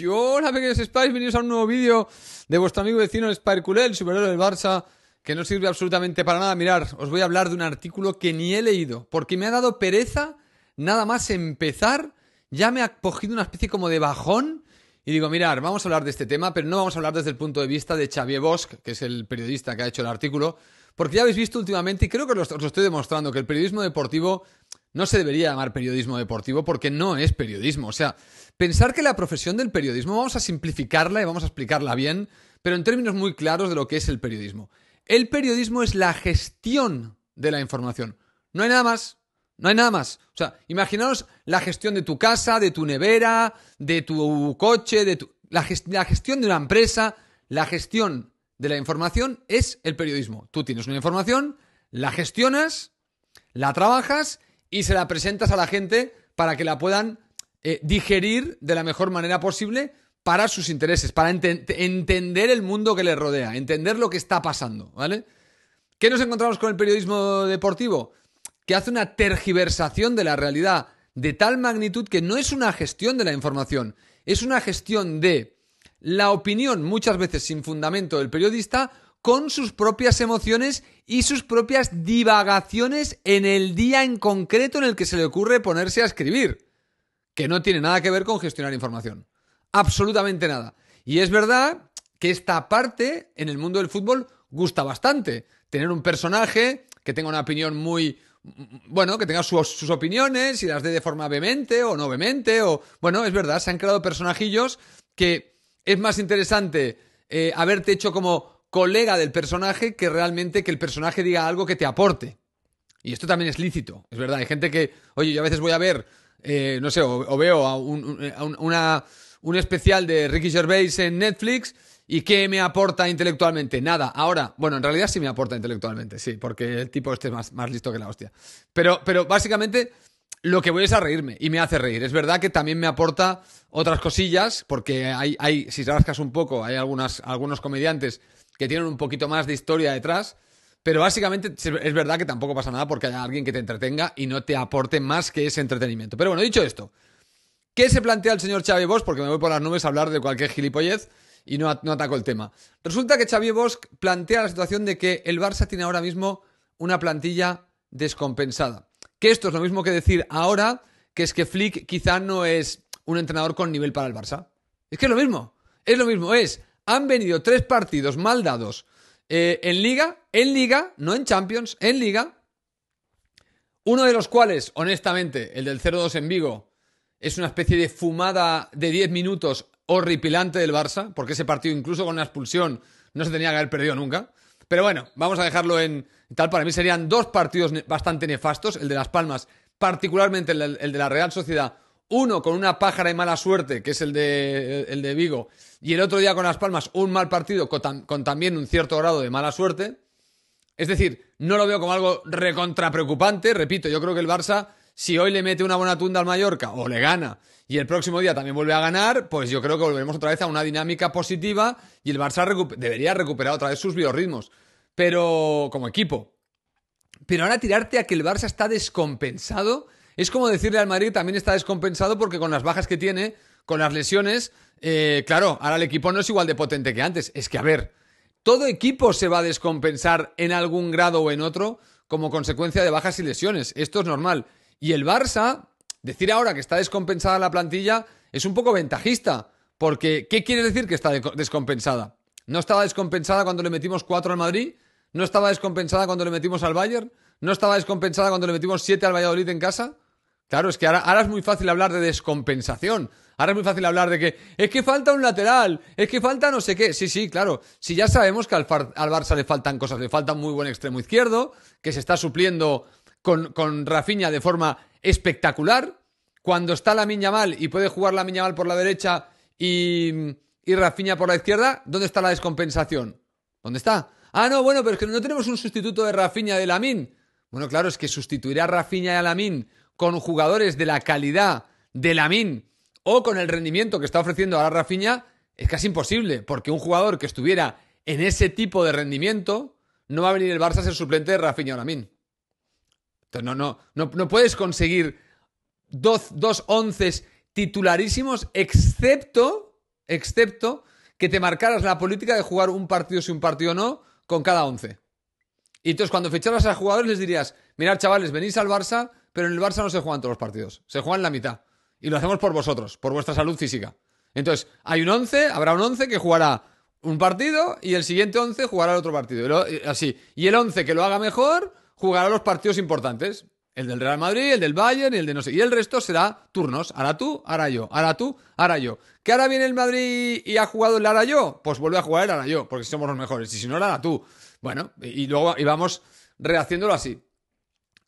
Pues, hola pequeños Spires, bienvenidos a un nuevo vídeo de vuestro amigo vecino Spire el superhéroe del Barça, que no sirve absolutamente para nada. Mirar, os voy a hablar de un artículo que ni he leído, porque me ha dado pereza nada más empezar, ya me ha cogido una especie como de bajón y digo, mirar, vamos a hablar de este tema, pero no vamos a hablar desde el punto de vista de Xavier Bosch, que es el periodista que ha hecho el artículo, porque ya habéis visto últimamente, y creo que os lo estoy demostrando, que el periodismo deportivo no se debería llamar periodismo deportivo porque no es periodismo. O sea, pensar que la profesión del periodismo, vamos a simplificarla y vamos a explicarla bien, pero en términos muy claros de lo que es el periodismo. El periodismo es la gestión de la información. No hay nada más. No hay nada más. O sea, imaginaos la gestión de tu casa, de tu nevera, de tu coche, de tu... La, la gestión de una empresa, la gestión de la información es el periodismo. Tú tienes una información, la gestionas, la trabajas y se la presentas a la gente para que la puedan eh, digerir de la mejor manera posible para sus intereses, para entender el mundo que les rodea, entender lo que está pasando, ¿vale? ¿Qué nos encontramos con el periodismo deportivo? Que hace una tergiversación de la realidad de tal magnitud que no es una gestión de la información, es una gestión de la opinión muchas veces sin fundamento del periodista con sus propias emociones y sus propias divagaciones en el día en concreto en el que se le ocurre ponerse a escribir, que no tiene nada que ver con gestionar información. Absolutamente nada. Y es verdad que esta parte en el mundo del fútbol gusta bastante. Tener un personaje que tenga una opinión muy, bueno, que tenga sus, opiniones y las dé de forma vehemente o no vehemente, o bueno, es verdad, se han creado personajillos que es más interesante eh, haberte hecho como colega del personaje que realmente que el personaje diga algo que te aporte. Y esto también es lícito, es verdad. Hay gente que, oye, yo a veces voy a ver, eh, no sé, o, veo a eh, un, especial de Ricky Gervais en Netflix ¿Y qué me aporta intelectualmente? Nada. Ahora, bueno, en realidad sí me aporta intelectualmente, sí, porque el tipo este es más, más, listo que la hostia. Pero, pero básicamente lo que voy es a reírme y me hace reír. Es verdad que también me aporta otras cosillas, porque hay, hay si rascas un poco, hay algunas, algunos comediantes que tienen un poquito más de historia detrás. Pero básicamente es verdad que tampoco pasa nada porque haya alguien que te entretenga y no te aporte más que ese entretenimiento. Pero bueno, dicho esto, ¿qué se plantea el señor Xavi Bosch? Porque me voy por las nubes a hablar de cualquier gilipollez y no, no ataco el tema. Resulta que Xavi Bosch plantea la situación de que el Barça tiene ahora mismo una plantilla descompensada. Que esto es lo mismo que decir ahora que es que Flick quizá no es un entrenador con nivel para el Barça. Es que es lo mismo. Es lo mismo. Es han venido tres partidos mal dados eh, en Liga, en Liga, no en Champions, en Liga. Uno de los cuales, honestamente, el del 0-2 en Vigo, es una especie de fumada de 10 minutos horripilante del Barça, porque ese partido, incluso con una expulsión, no se tenía que haber perdido nunca. Pero bueno, vamos a dejarlo en tal. Para mí serían dos partidos bastante nefastos, el de Las Palmas, particularmente el de la Real Sociedad, uno con una pájara de mala suerte, que es el de, el de Vigo, y el otro día con Las Palmas, un mal partido con, también un cierto grado de mala suerte. Es decir, no lo veo como algo recontra preocupante. Repito, yo creo que el Barça, si hoy le mete una buena tunda al Mallorca o le gana y el próximo día también vuelve a ganar, pues yo creo que volveremos otra vez a una dinámica positiva y el Barça debería recuperar otra vez sus biorritmos. Pero como equipo. Pero ahora tirarte a que el Barça está descompensado es como decirle al Madrid también está descompensado porque con las bajas que tiene, con las lesiones, eh, claro, ahora el equipo no es igual de potente que antes. Es que, a ver, todo equipo se va a descompensar en algún grado o en otro como consecuencia de bajas y lesiones. Esto es normal. Y el Barça, decir ahora que está descompensada la plantilla es un poco ventajista. Porque, ¿qué quiere decir que está descompensada? ¿No estaba descompensada cuando le metimos 4 al Madrid? ¿No estaba descompensada cuando le metimos al Bayern? ¿No estaba descompensada cuando le metimos 7 al Valladolid en casa? Claro, es que ahora, es muy fácil hablar de descompensación. Ahora es muy fácil hablar de que es que falta un lateral, es que falta no sé qué. Sí, sí, claro. Si ya sabemos que al, Barça le faltan cosas, le falta un muy buen extremo izquierdo, que se está supliendo con, Rafiña de forma espectacular. Cuando está la miña mal y puede jugar la miña mal por la derecha y, y por la izquierda, ¿dónde está la descompensación? ¿Dónde está? Ah, no, bueno, pero es que no tenemos un sustituto de Rafiña de Lamín. Bueno, claro, es que sustituirá a Rafinha y a Lamín con jugadores de la calidad de Lamin o con el rendimiento que está ofreciendo ahora Rafinha, es casi imposible, porque un jugador que estuviera en ese tipo de rendimiento, no va a venir el Barça a ser suplente de Rafinha o Lamín. Entonces, no, no, no, puedes conseguir dos, dos onces titularísimos, excepto, excepto que te marcaras la política de jugar un partido si un partido no, con cada once. Y entonces cuando ficharas a jugadores les dirías, mirad chavales, venís al Barça pero en el Barça no se juegan todos los partidos, se juegan la mitad. Y lo hacemos por vosotros, por vuestra salud física. Entonces, hay un 11, habrá un 11 que jugará un partido y el siguiente 11 jugará el otro partido. Y así. Y el 11 que lo haga mejor jugará los partidos importantes. El del Real Madrid, el del Bayern y el de no sé. Y el resto será turnos. Ahora tú, ahora yo. Ahora tú, ahora yo. ¿Que ahora viene el Madrid y ha jugado el ahora yo? Pues vuelve a jugar el ahora yo, porque somos los mejores. Y si no, el ahora tú. Bueno, y, luego y vamos rehaciéndolo así.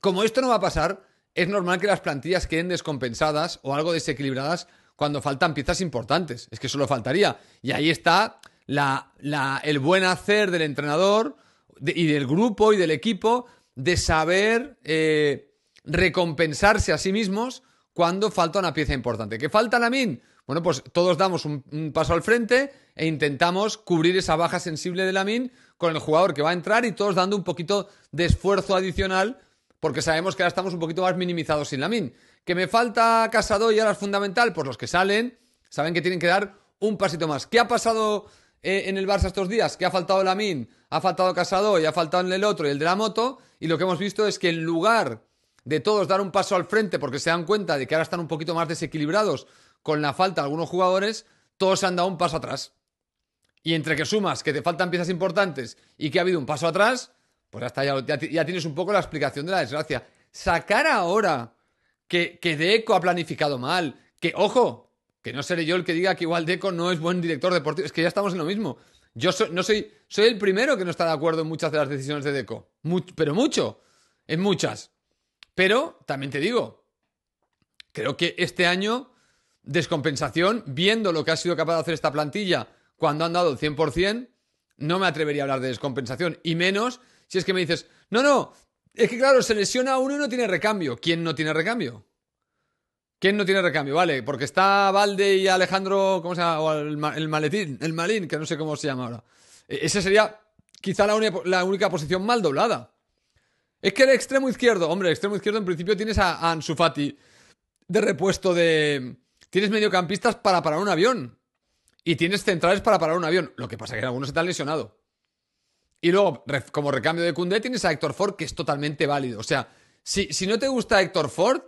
Como esto no va a pasar, es normal que las plantillas queden descompensadas o algo desequilibradas cuando faltan piezas importantes. Es que solo faltaría. Y ahí está el buen hacer del entrenador y del grupo y del equipo de saber eh, recompensarse a sí mismos cuando falta una pieza importante. ¿Qué falta, min? Bueno, pues todos damos un, paso al frente e intentamos cubrir esa baja sensible de min con el jugador que va a entrar y todos dando un poquito de esfuerzo adicional porque sabemos que ahora estamos un poquito más minimizados sin la min ¿Que me falta Casado y ahora es fundamental? Pues los que salen saben que tienen que dar un pasito más. ¿Qué ha pasado eh, en el Barça estos días? Que ha faltado la min ha faltado Casado y ha faltado en el otro y el de la moto. Y lo que hemos visto es que en lugar de todos dar un paso al frente porque se dan cuenta de que ahora están un poquito más desequilibrados con la falta de algunos jugadores, todos se han dado un paso atrás. Y entre que sumas que te faltan piezas importantes y que ha habido un paso atrás, pues hasta ya, ya, tienes un poco la explicación de la desgracia. Sacar ahora que, que Deco ha planificado mal, que, ojo, que no seré yo el que diga que igual Deco no es buen director deportivo, es que ya estamos en lo mismo. Yo soy, no soy, soy el primero que no está de acuerdo en muchas de las decisiones de Deco, pero mucho, en muchas. Pero también te digo, creo que este año, descompensación, viendo lo que ha sido capaz de hacer esta plantilla cuando han dado el 100%, no me atrevería a hablar de descompensación, y menos si es que me dices, no, no, es que claro, se lesiona uno y no tiene recambio. ¿Quién no tiene recambio? ¿Quién no tiene recambio? Vale, porque está Valde y Alejandro, ¿cómo se llama? O el, maletín, el malín, que no sé cómo se llama ahora. E-, Esa sería quizá la, única posición mal doblada. Es que el extremo izquierdo, hombre, el extremo izquierdo en principio tienes a, a de repuesto de... Tienes mediocampistas para parar un avión. Y tienes centrales para parar un avión. Lo que pasa es que algunos están lesionados lesionado. Y luego, como recambio de Cundé, tienes a Héctor Ford, que es totalmente válido. O sea, si, no te gusta Héctor Ford,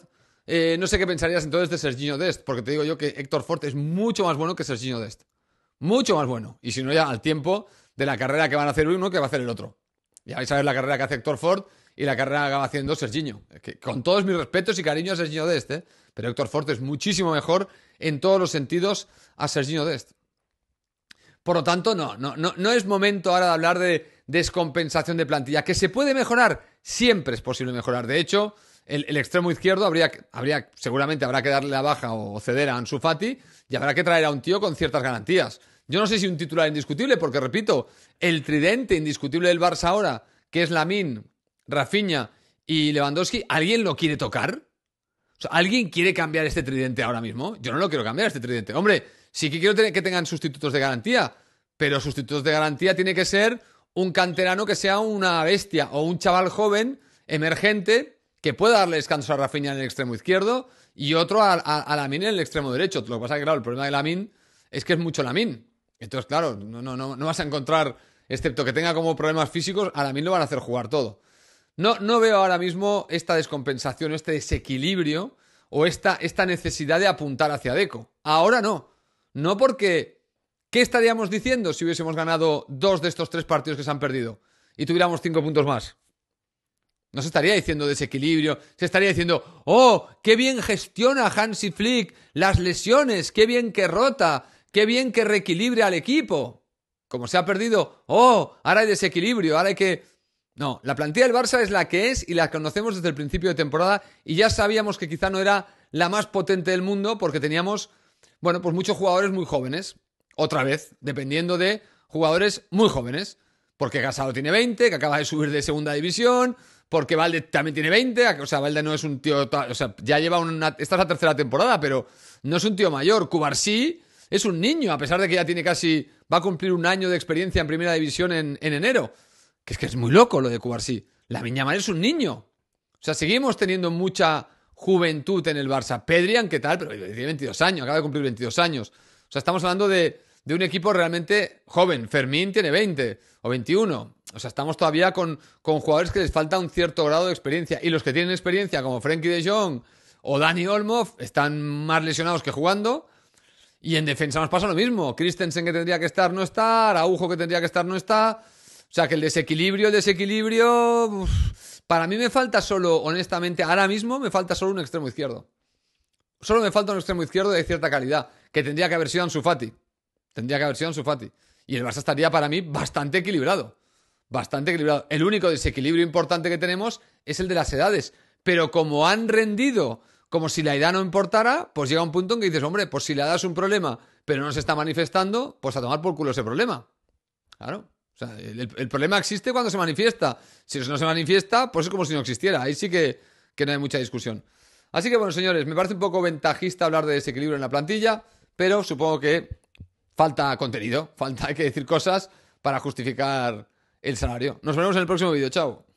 eh, no sé qué pensarías entonces de Serginho Dest, porque te digo yo que Héctor Ford es mucho más bueno que Serginho Dest. Mucho más bueno. Y si no, ya al tiempo de la carrera que van a hacer uno que va a hacer el otro. Ya vais a ver la carrera que hace Héctor Ford y la carrera que va haciendo Serginho. con todos mis respetos y cariño a Serginho Dest, ¿eh? pero Héctor Ford es muchísimo mejor en todos los sentidos a Serginho Dest. Por lo tanto, no, no, no es momento ahora de hablar de descompensación de plantilla. Que se puede mejorar, siempre es posible mejorar. De hecho, el, extremo izquierdo habría, habría, seguramente habrá que darle la baja o ceder a Ansu Fati y habrá que traer a un tío con ciertas garantías. Yo no sé si un titular indiscutible, porque repito, el tridente indiscutible del Barça ahora, que es Lamin, Rafinha y Lewandowski, ¿alguien lo quiere tocar? ¿alguien quiere cambiar este tridente ahora mismo? Yo no lo quiero cambiar este tridente. Hombre, sí que quiero que tengan sustitutos de garantía, pero sustitutos de garantía tiene que ser un canterano que sea una bestia o un chaval joven, emergente, que pueda darle descanso a Rafinha en el extremo izquierdo y otro a, a, en el extremo derecho. Lo que pasa es que, claro, el problema de Lamin es que es mucho Lamin. Entonces, claro, no, no, no, vas a encontrar, excepto que tenga como problemas físicos, a Lamin lo van a hacer jugar todo. No, no veo ahora mismo esta descompensación, este desequilibrio o esta, esta necesidad de apuntar hacia Deco. Ahora no. No porque ¿Qué estaríamos diciendo si hubiésemos ganado dos de estos tres partidos que se han perdido y tuviéramos cinco puntos más? No se estaría diciendo desequilibrio, se estaría diciendo, oh, qué bien gestiona Hansi Flick las lesiones, qué bien que rota, qué bien que reequilibra al equipo. Como se ha perdido, oh, ahora hay desequilibrio, ahora hay que... No, la plantilla del Barça es la que es y la conocemos desde el principio de temporada y ya sabíamos que quizá no era la más potente del mundo porque teníamos, bueno, pues muchos jugadores muy jóvenes, otra vez, dependiendo de jugadores muy jóvenes. Porque Casado tiene 20, que acaba de subir de segunda división, porque Valde también tiene 20, o sea, Valde no es un tío, o sea, ya lleva una, esta es la tercera temporada, pero no es un tío mayor. Cubarsí es un niño, a pesar de que ya tiene casi, va a cumplir un año de experiencia en primera división en, enero. Que es que es muy loco lo de Cubarsí. La Miñamar es un niño. O sea, seguimos teniendo mucha juventud en el Barça. Pedrian, ¿qué tal? Pero tiene 22 años, acaba de cumplir 22 años. O sea, estamos hablando de de un equipo realmente joven. Fermín tiene 20 o 21. O sea, estamos todavía con, jugadores que les falta un cierto grado de experiencia. Y los que tienen experiencia, como Frankie de Jong o Dani Olmoff, están más lesionados que jugando. Y en defensa nos pasa lo mismo. Christensen que tendría que estar no está, Araujo que tendría que estar no está. O sea que el desequilibrio, el desequilibrio. para mí me falta solo, honestamente, ahora mismo me falta solo un extremo izquierdo. Solo me falta un extremo izquierdo de cierta calidad, que tendría que haber sido Ansu Fati. Tendría que haber sido su Fati. Y el Barça estaría para mí bastante equilibrado. Bastante equilibrado. El único desequilibrio importante que tenemos es el de las edades. Pero como han rendido como si la edad no importara, pues llega un punto en que dices, hombre, pues si la edad es un problema, pero no se está manifestando, pues a tomar por culo ese problema. Claro. O sea, el, problema existe cuando se manifiesta. Si no se manifiesta, pues es como si no existiera. Ahí sí que, que no hay mucha discusión. Así que bueno, señores, me parece un poco ventajista hablar de desequilibrio en la plantilla, pero supongo que falta contenido, falta hay que decir cosas para justificar el salario. Nos vemos en el próximo vídeo. Chao.